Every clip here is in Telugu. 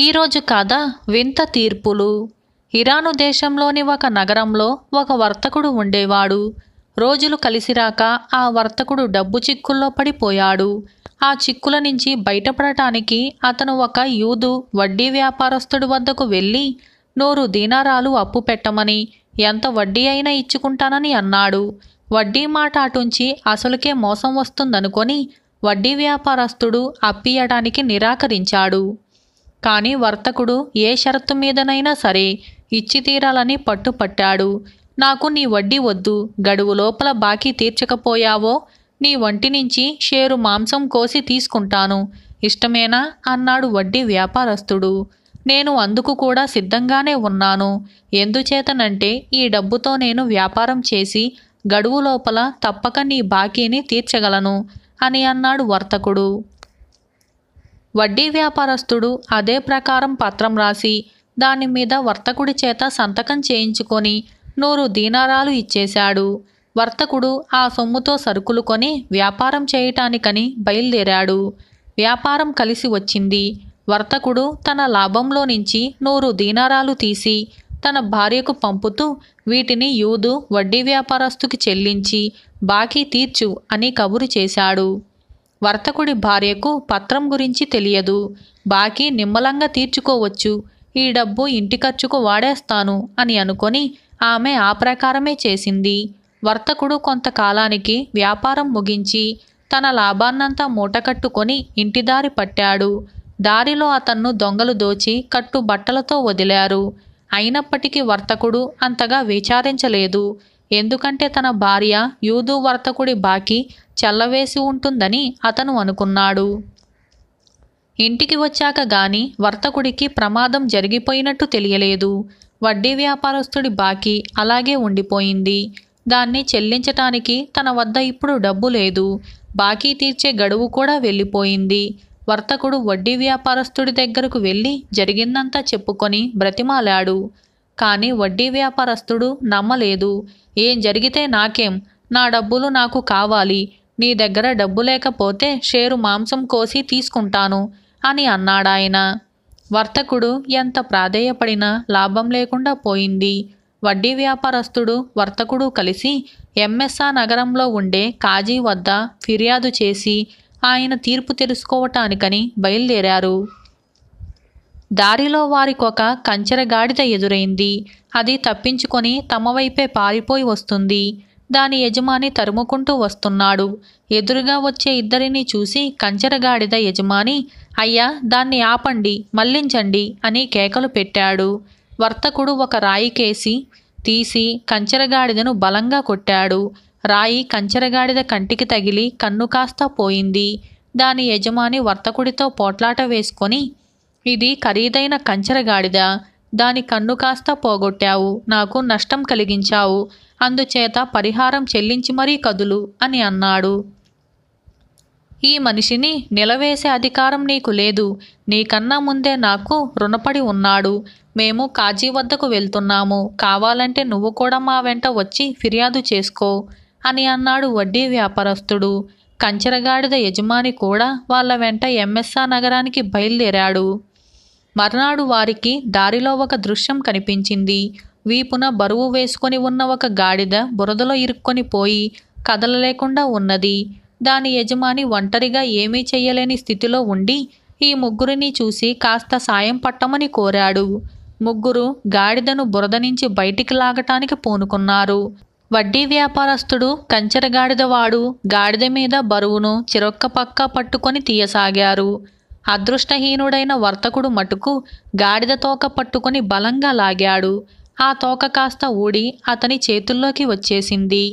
ఈరోజు కథ వింత తీర్పులు ఇరాను దేశంలోని ఒక నగరంలో ఒక వర్తకుడు ఉండేవాడు రోజులు కలిసిరాక ఆ వర్తకుడు డబ్బు చిక్కుల్లో పడిపోయాడు ఆ చిక్కుల నుంచి బయటపడటానికి అతను ఒక యూదు వడ్డీ వ్యాపారస్తుడి వద్దకు వెళ్ళి నూరు దీనారాలు అప్పు పెట్టమని ఎంత వడ్డీ అయినా ఇచ్చుకుంటానని అన్నాడు వడ్డీ మాట అటుంచి అసలుకే మోసం వస్తుందనుకొని వడ్డీ వ్యాపారస్తుడు అప్పియడానికి నిరాకరించాడు కానీ వర్తకుడు ఏ షరతు మీదనైనా సరే ఇచ్చి తీరాలని పట్టుపట్టాడు నాకు నీ వడ్డీ వద్దు గడువు లోపల బాకీ తీర్చకపోయావో నీ వంటి నుంచి షేరు మాంసం కోసి తీసుకుంటాను ఇష్టమేనా అన్నాడు వడ్డీ వ్యాపారస్తుడు నేను అందుకు కూడా సిద్ధంగానే ఉన్నాను ఎందుచేతనంటే ఈ డబ్బుతో నేను వ్యాపారం చేసి గడువు లోపల తప్పక నీ బాకీని తీర్చగలను అని అన్నాడు వర్తకుడు వడ్డీ వ్యాపారస్తుడు అదే ప్రకారం పత్రం రాసి దాని మీద వర్తకుడి చేత సంతకం చేయించుకొని నూరు దీనారాలు ఇచ్చేశాడు వర్తకుడు ఆ సొమ్ముతో సరుకులు కొని వ్యాపారం చేయటానికని బయలుదేరాడు వ్యాపారం కలిసి వచ్చింది వర్తకుడు తన లాభంలో నుంచి నూరు దీనారాలు తీసి తన భార్యకు పంపుతూ వీటిని యూదు వడ్డీ వ్యాపారస్తుకి చెల్లించి బాకీ తీర్చు అని కబురు చేశాడు వర్తకుడి భార్యకు పత్రం గురించి తెలియదు బాకీ నిమ్మలంగా తీర్చుకోవచ్చు ఈ డబ్బు ఇంటి ఖర్చుకు వాడేస్తాను అని అనుకొని ఆమె ఆ ప్రకారమే చేసింది వర్తకుడు కొంతకాలానికి వ్యాపారం ముగించి తన లాభాన్నంతా మూటకట్టుకొని ఇంటిదారి పట్టాడు దారిలో అతన్ను దొంగలు దోచి కట్టు బట్టలతో వదిలారు అయినప్పటికీ వర్తకుడు అంతగా విచారించలేదు ఎందుకంటే తన భార్య యూదు వర్తకుడి బాకీ చల్లవేసి ఉంటుందని అతను అనుకున్నాడు ఇంటికి వచ్చాక గాని వర్తకుడికి ప్రమాదం జరిగిపోయినట్టు తెలియలేదు వడ్డీ వ్యాపారస్తుడి బాకీ అలాగే ఉండిపోయింది దాన్ని చెల్లించటానికి తన వద్ద ఇప్పుడు డబ్బు లేదు బాకీ తీర్చే గడువు కూడా వెళ్ళిపోయింది వర్తకుడు వడ్డీ వ్యాపారస్తుడి దగ్గరకు వెళ్ళి జరిగిందంతా చెప్పుకొని బ్రతిమాలాడు కానీ వడ్డీ వ్యాపారస్తుడు నమ్మలేదు ఏం జరిగితే నాకేం నా డబ్బులు నాకు కావాలి నీ దగ్గర డబ్బు లేకపోతే షేరు మాంసం కోసి తీసుకుంటాను అని అన్నాడాయన వర్తకుడు ఎంత ప్రాధేయపడినా లాభం లేకుండా పోయింది వడ్డీ వ్యాపారస్తుడు వర్తకుడు కలిసి ఎంఎస్ఆ నగరంలో ఉండే కాజీ వద్ద ఫిర్యాదు చేసి ఆయన తీర్పు తెలుసుకోవటానికని బయలుదేరారు దారిలో వారికొక కంచెర గాడిద ఎదురైంది అది తప్పించుకొని తమ వైపే పారిపోయి వస్తుంది దాని యజమాని తరుముకుంటూ వస్తున్నాడు ఎదురుగా వచ్చే ఇద్దరిని చూసి కంచెరగాడిద యజమాని అయ్యా దాన్ని ఆపండి మళ్లించండి అని కేకలు పెట్టాడు వర్తకుడు ఒక రాయికేసి తీసి కంచెరగాడిదను బలంగా కొట్టాడు రాయి కంచెరగాడిద కంటికి తగిలి కన్ను కాస్త పోయింది దాని యజమాని వర్తకుడితో పోట్లాట వేసుకొని ఇది ఖరీదైన కంచెరగాడిద దాని కన్ను కాస్త పోగొట్టావు నాకు నష్టం కలిగించావు అందుచేత పరిహారం చెల్లించి మరీ కదులు అని అన్నాడు ఈ మనిషిని నిలవేసే అధికారం నీకు లేదు నీకన్నా ముందే నాకు రుణపడి ఉన్నాడు మేము కాజీ వద్దకు వెళ్తున్నాము కావాలంటే నువ్వు కూడా మా వెంట వచ్చి ఫిర్యాదు చేసుకో అని అన్నాడు వడ్డీ వ్యాపారస్తుడు కంచెరగాడిద యజమాని కూడా వాళ్ళ వెంట ఎంఎస్ఆర్ నగరానికి బయలుదేరాడు మర్నాడు వారికి దారిలో ఒక దృశ్యం కనిపించింది వీపున బరువు వేసుకొని ఉన్న ఒక గాడిద బురదలో ఇరుక్కొని పోయి కదలలేకుండా ఉన్నది దాని యజమాని ఒంటరిగా ఏమీ చెయ్యలేని స్థితిలో ఉండి ఈ ముగ్గురిని చూసి కాస్త సాయం పట్టమని కోరాడు ముగ్గురు గాడిదను బురద నుంచి బయటికి లాగటానికి పూనుకున్నారు వడ్డీ వ్యాపారస్తుడు కంచెరగాడిదవాడు గాడిద మీద బరువును చిరొక్క పక్క పట్టుకొని తీయసాగారు అదృష్టహీనుడైన వర్తకుడు మటుకు గాడిద తోక పట్టుకొని బలంగా లాగాడు ఆ తోక కాస్త ఊడి అతని చేతుల్లోకి వచ్చేసింది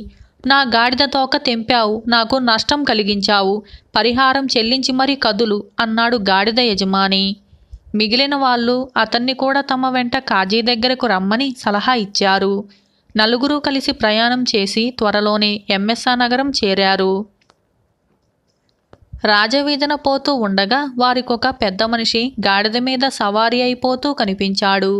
నా గాడిద తోక తెంపావు నాకు నష్టం కలిగించావు పరిహారం చెల్లించి మరీ కదులు అన్నాడు గాడిద యజమాని మిగిలిన వాళ్ళు అతన్ని కూడా తమ వెంట కాజీ దగ్గరకు రమ్మని సలహా ఇచ్చారు నలుగురు కలిసి ప్రయాణం చేసి త్వరలోనే ఎంఎస్ఆ నగరం చేరారు రాజవీధన పోతూ ఉండగా వారికొక పెద్ద మనిషి గాడిద మీద సవారీ అయిపోతూ కనిపించాడు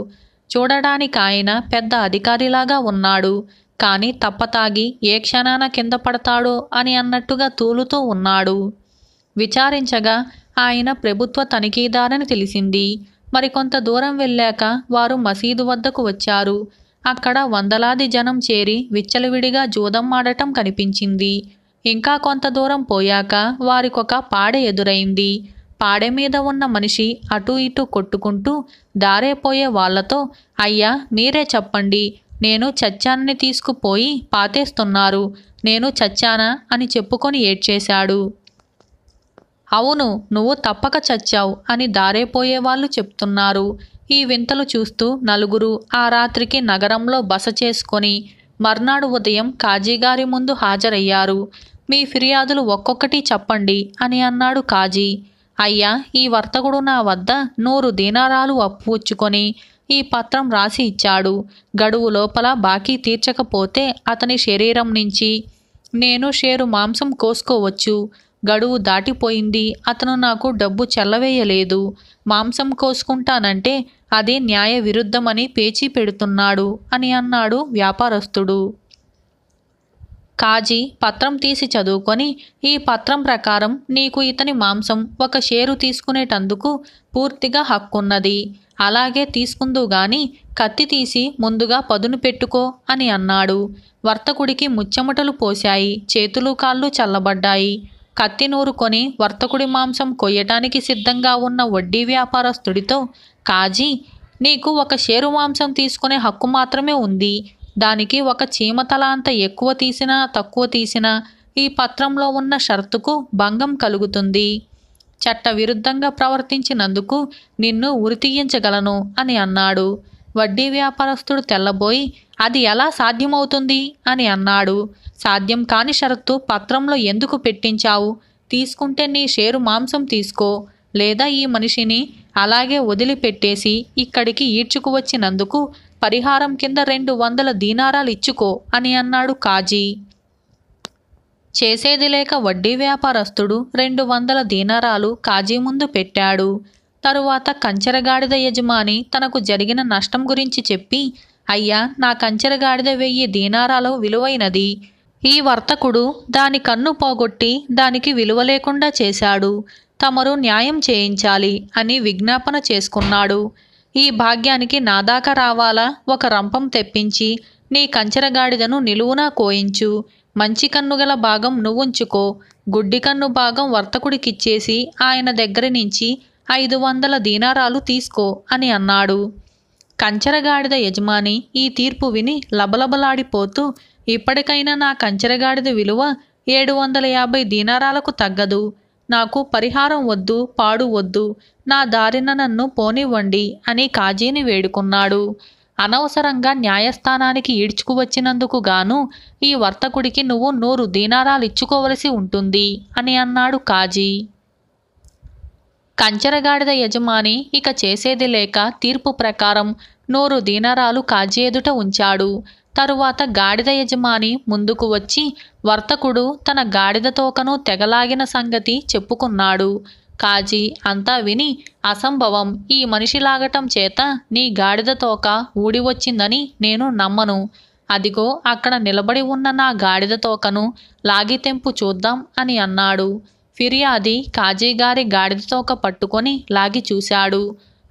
చూడడానికి ఆయన పెద్ద అధికారిలాగా ఉన్నాడు కానీ తప్పతాగి ఏ క్షణాన కింద పడతాడో అని అన్నట్టుగా తూలుతూ ఉన్నాడు విచారించగా ఆయన ప్రభుత్వ తనిఖీదారని తెలిసింది మరికొంత దూరం వెళ్ళాక వారు మసీదు వద్దకు వచ్చారు అక్కడ వందలాది జనం చేరి విచ్చలవిడిగా ఆడటం కనిపించింది ఇంకా కొంత దూరం పోయాక వారికొక పాడ ఎదురైంది పాడే మీద ఉన్న మనిషి అటూ ఇటూ కొట్టుకుంటూ దారేపోయే వాళ్లతో అయ్యా మీరే చెప్పండి నేను చచ్చాన్ని తీసుకుపోయి పాతేస్తున్నారు నేను చచ్చానా అని చెప్పుకొని ఏడ్చేశాడు అవును నువ్వు తప్పక చచ్చావు అని దారేపోయే వాళ్ళు చెప్తున్నారు ఈ వింతలు చూస్తూ నలుగురు ఆ రాత్రికి నగరంలో బస చేసుకొని మర్నాడు ఉదయం కాజీగారి ముందు హాజరయ్యారు మీ ఫిర్యాదులు ఒక్కొక్కటి చెప్పండి అని అన్నాడు కాజీ అయ్యా ఈ వర్తకుడు నా వద్ద నూరు దీనారాలు అప్పుచ్చుకొని ఈ పత్రం రాసి ఇచ్చాడు గడువు లోపల బాకీ తీర్చకపోతే అతని శరీరం నుంచి నేను షేరు మాంసం కోసుకోవచ్చు గడువు దాటిపోయింది అతను నాకు డబ్బు చెల్లవేయలేదు మాంసం కోసుకుంటానంటే అదే న్యాయ విరుద్ధమని పేచీ పెడుతున్నాడు అని అన్నాడు వ్యాపారస్తుడు కాజీ పత్రం తీసి చదువుకొని ఈ పత్రం ప్రకారం నీకు ఇతని మాంసం ఒక షేరు తీసుకునేటందుకు పూర్తిగా హక్కున్నది అలాగే తీసుకుందు గాని కత్తి తీసి ముందుగా పదును పెట్టుకో అని అన్నాడు వర్తకుడికి ముచ్చెమటలు పోశాయి చేతులు కాళ్ళు చల్లబడ్డాయి కత్తి నూరుకొని వర్తకుడి మాంసం కొయ్యటానికి సిద్ధంగా ఉన్న వడ్డీ వ్యాపారస్తుడితో కాజీ నీకు ఒక షేరు మాంసం తీసుకునే హక్కు మాత్రమే ఉంది దానికి ఒక చీమతల అంత ఎక్కువ తీసినా తక్కువ తీసినా ఈ పత్రంలో ఉన్న షరతుకు భంగం కలుగుతుంది చట్ట విరుద్ధంగా ప్రవర్తించినందుకు నిన్ను ఉరితీయించగలను అని అన్నాడు వడ్డీ వ్యాపారస్తుడు తెల్లబోయి అది ఎలా సాధ్యమవుతుంది అని అన్నాడు సాధ్యం కాని షరతు పత్రంలో ఎందుకు పెట్టించావు తీసుకుంటే నీ షేరు మాంసం తీసుకో లేదా ఈ మనిషిని అలాగే వదిలిపెట్టేసి ఇక్కడికి ఈడ్చుకు వచ్చినందుకు పరిహారం కింద రెండు వందల దీనారాలు ఇచ్చుకో అని అన్నాడు కాజీ చేసేది లేక వడ్డీ వ్యాపారస్తుడు రెండు వందల దీనారాలు కాజీ ముందు పెట్టాడు తరువాత కంచెరగాడిద యజమాని తనకు జరిగిన నష్టం గురించి చెప్పి అయ్యా నా కంచెరగాడిద వెయ్యి దీనారాలు విలువైనది ఈ వర్తకుడు దాని కన్ను పోగొట్టి దానికి విలువ లేకుండా చేశాడు తమరు న్యాయం చేయించాలి అని విజ్ఞాపన చేసుకున్నాడు ఈ భాగ్యానికి నాదాకా రావాలా ఒక రంపం తెప్పించి నీ కంచెరగాడిదను నిలువునా కోయించు మంచి కన్నుగల భాగం నువ్వుంచుకో గుడ్డి కన్ను భాగం వర్తకుడికిచ్చేసి ఆయన దగ్గర నుంచి ఐదు వందల దీనారాలు తీసుకో అని అన్నాడు కంచెరగాడిద యజమాని ఈ తీర్పు విని లబలబలాడిపోతూ ఇప్పటికైనా నా కంచెరగాడిద విలువ ఏడు వందల యాభై దీనారాలకు తగ్గదు నాకు పరిహారం వద్దు పాడు వద్దు నా దారిన నన్ను పోనివ్వండి అని కాజీని వేడుకున్నాడు అనవసరంగా న్యాయస్థానానికి ఈడ్చుకు వచ్చినందుకు గాను ఈ వర్తకుడికి నువ్వు నూరు దీనారాలు ఇచ్చుకోవలసి ఉంటుంది అని అన్నాడు కాజీ కంచరగాడిద యజమాని ఇక చేసేది లేక తీర్పు ప్రకారం నూరు దీనారాలు కాజీ ఎదుట ఉంచాడు తరువాత గాడిద యజమాని ముందుకు వచ్చి వర్తకుడు తన గాడిద తోకను తెగలాగిన సంగతి చెప్పుకున్నాడు కాజీ అంతా విని అసంభవం ఈ మనిషి లాగటం చేత నీ గాడిద తోక ఊడివచ్చిందని నేను నమ్మను అదిగో అక్కడ నిలబడి ఉన్న నా గాడిద తోకను లాగితెంపు చూద్దాం అని అన్నాడు ఫిర్యాది కాజీగారి గాడిద తోక పట్టుకొని లాగి చూశాడు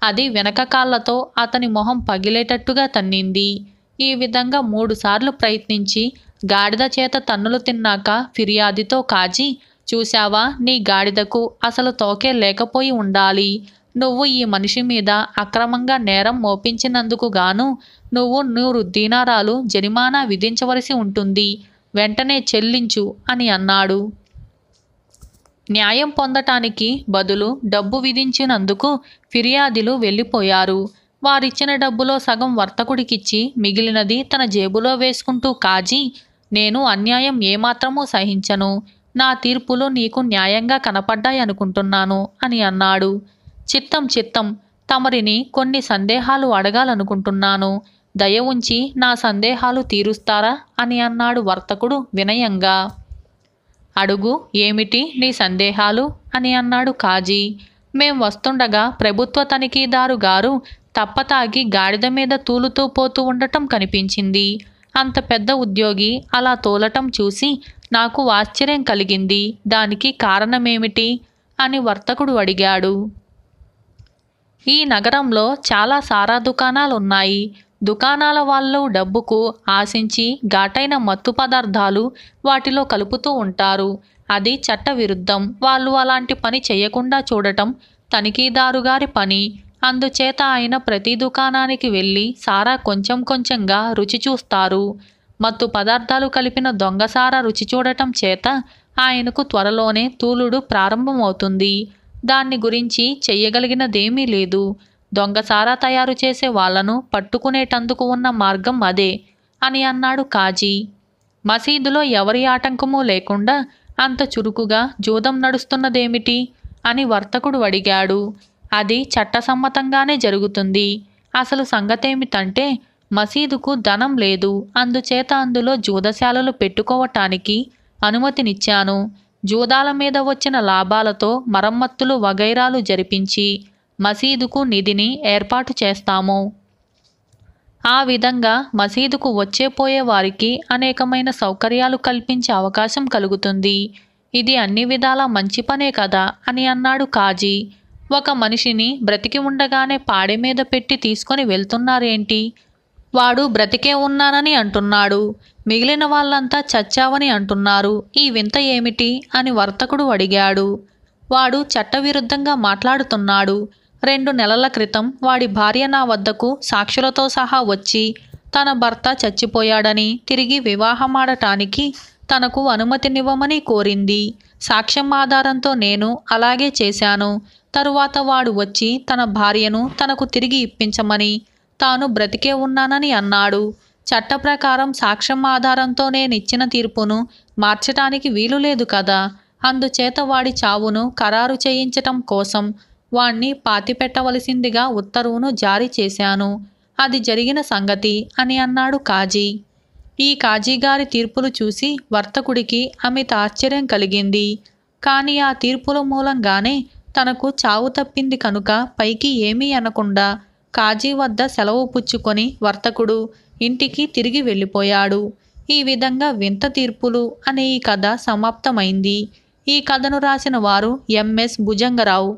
అది వెనక కాళ్లతో అతని మొహం పగిలేటట్టుగా తన్నింది ఈ విధంగా మూడుసార్లు ప్రయత్నించి గాడిద చేత తన్నులు తిన్నాక ఫిర్యాదితో కాజి చూశావా నీ గాడిదకు అసలు తోకే లేకపోయి ఉండాలి నువ్వు ఈ మనిషి మీద అక్రమంగా నేరం మోపించినందుకు గాను నువ్వు నూరు దీనారాలు జరిమానా విధించవలసి ఉంటుంది వెంటనే చెల్లించు అని అన్నాడు న్యాయం పొందటానికి బదులు డబ్బు విధించినందుకు ఫిర్యాదులు వెళ్ళిపోయారు వారిచ్చిన డబ్బులో సగం వర్తకుడికిచ్చి మిగిలినది తన జేబులో వేసుకుంటూ కాజీ నేను అన్యాయం ఏమాత్రమూ సహించను నా తీర్పులు నీకు న్యాయంగా కనపడ్డాయనుకుంటున్నాను అని అన్నాడు చిత్తం చిత్తం తమరిని కొన్ని సందేహాలు అడగాలనుకుంటున్నాను దయ ఉంచి నా సందేహాలు తీరుస్తారా అని అన్నాడు వర్తకుడు వినయంగా అడుగు ఏమిటి నీ సందేహాలు అని అన్నాడు కాజీ మేం వస్తుండగా ప్రభుత్వ తనిఖీదారు గారు తప్పతాగి గాడిద మీద తూలుతూ పోతూ ఉండటం కనిపించింది అంత పెద్ద ఉద్యోగి అలా తోలటం చూసి నాకు ఆశ్చర్యం కలిగింది దానికి కారణమేమిటి అని వర్తకుడు అడిగాడు ఈ నగరంలో చాలా సారా దుకాణాలున్నాయి దుకాణాల వాళ్ళు డబ్బుకు ఆశించి ఘాటైన మత్తు పదార్థాలు వాటిలో కలుపుతూ ఉంటారు అది చట్టవిరుద్ధం వాళ్ళు అలాంటి పని చేయకుండా చూడటం తనిఖీదారుగారి పని అందుచేత ఆయన ప్రతి దుకాణానికి వెళ్ళి సారా కొంచెం కొంచెంగా రుచి చూస్తారు మత్తు పదార్థాలు కలిపిన దొంగసారా రుచి చూడటం చేత ఆయనకు త్వరలోనే తూలుడు ప్రారంభమవుతుంది దాన్ని గురించి చెయ్యగలిగినదేమీ లేదు దొంగసారా తయారు చేసే వాళ్లను పట్టుకునేటందుకు ఉన్న మార్గం అదే అని అన్నాడు కాజీ మసీదులో ఎవరి ఆటంకమూ లేకుండా అంత చురుకుగా జూదం నడుస్తున్నదేమిటి అని వర్తకుడు అడిగాడు అది చట్టసమ్మతంగానే జరుగుతుంది అసలు సంగతేమిటంటే మసీదుకు ధనం లేదు అందుచేత అందులో జూదశాలలు పెట్టుకోవటానికి అనుమతినిచ్చాను జూదాల మీద వచ్చిన లాభాలతో మరమ్మత్తులు వగైరాలు జరిపించి మసీదుకు నిధిని ఏర్పాటు చేస్తాము ఆ విధంగా మసీదుకు వచ్చే పోయే వారికి అనేకమైన సౌకర్యాలు కల్పించే అవకాశం కలుగుతుంది ఇది అన్ని విధాలా మంచి పనే కదా అని అన్నాడు కాజీ ఒక మనిషిని బ్రతికి ఉండగానే పాడె మీద పెట్టి తీసుకొని వెళ్తున్నారేంటి వాడు బ్రతికే ఉన్నానని అంటున్నాడు మిగిలిన వాళ్ళంతా చచ్చావని అంటున్నారు ఈ వింత ఏమిటి అని వర్తకుడు అడిగాడు వాడు చట్టవిరుద్ధంగా మాట్లాడుతున్నాడు రెండు నెలల క్రితం వాడి భార్య నా వద్దకు సాక్షులతో సహా వచ్చి తన భర్త చచ్చిపోయాడని తిరిగి వివాహమాడటానికి తనకు అనుమతినివ్వమని కోరింది సాక్ష్యం ఆధారంతో నేను అలాగే చేశాను తరువాత వాడు వచ్చి తన భార్యను తనకు తిరిగి ఇప్పించమని తాను బ్రతికే ఉన్నానని అన్నాడు చట్ట ప్రకారం సాక్ష్యం ఆధారంతో నేనిచ్చిన తీర్పును మార్చటానికి వీలు లేదు కదా అందుచేత వాడి చావును ఖరారు చేయించటం కోసం వాణ్ణి పాతిపెట్టవలసిందిగా ఉత్తర్వును జారీ చేశాను అది జరిగిన సంగతి అని అన్నాడు కాజీ ఈ కాజీగారి తీర్పులు చూసి వర్తకుడికి అమిత ఆశ్చర్యం కలిగింది కానీ ఆ తీర్పుల మూలంగానే తనకు చావు తప్పింది కనుక పైకి ఏమీ అనకుండా కాజీ వద్ద సెలవు పుచ్చుకొని వర్తకుడు ఇంటికి తిరిగి వెళ్ళిపోయాడు ఈ విధంగా వింత తీర్పులు అనే ఈ కథ సమాప్తమైంది ఈ కథను రాసిన వారు ఎంఎస్ భుజంగరావు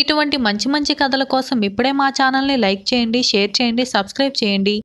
ఇటువంటి మంచి మంచి కథల కోసం ఇప్పుడే మా ఛానల్ని లైక్ చేయండి షేర్ చేయండి సబ్స్క్రైబ్ చేయండి